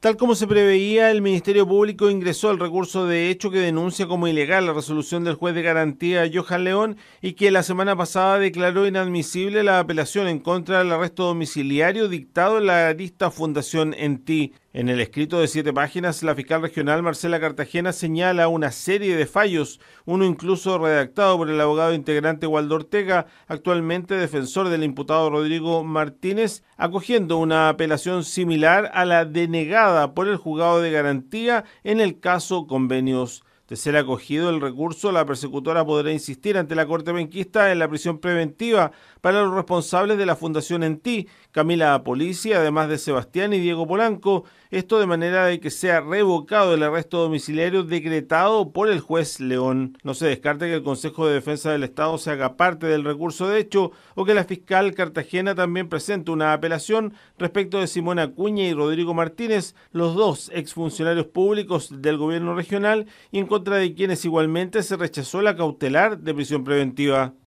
Tal como se preveía, el Ministerio Público ingresó al recurso de hecho que denuncia como ilegal la resolución del juez de garantía Johan León y que la semana pasada declaró inadmisible la apelación en contra del arresto domiciliario dictado en la arista Fundación En en el escrito de siete páginas, la fiscal regional Marcela Cartagena señala una serie de fallos, uno incluso redactado por el abogado integrante Waldo Ortega, actualmente defensor del imputado Rodrigo Martínez, acogiendo una apelación similar a la denegada por el juzgado de garantía en el caso Convenios de ser acogido el recurso, la persecutora podrá insistir ante la Corte Benquista en la prisión preventiva para los responsables de la Fundación ENTI, Camila Apolici, además de Sebastián y Diego Polanco, esto de manera de que sea revocado el arresto domiciliario decretado por el juez León. No se descarte que el Consejo de Defensa del Estado se haga parte del recurso de hecho o que la fiscal Cartagena también presente una apelación respecto de Simona Cuña y Rodrigo Martínez, los dos exfuncionarios públicos del gobierno regional, y en otra de quienes igualmente se rechazó la cautelar de prisión preventiva.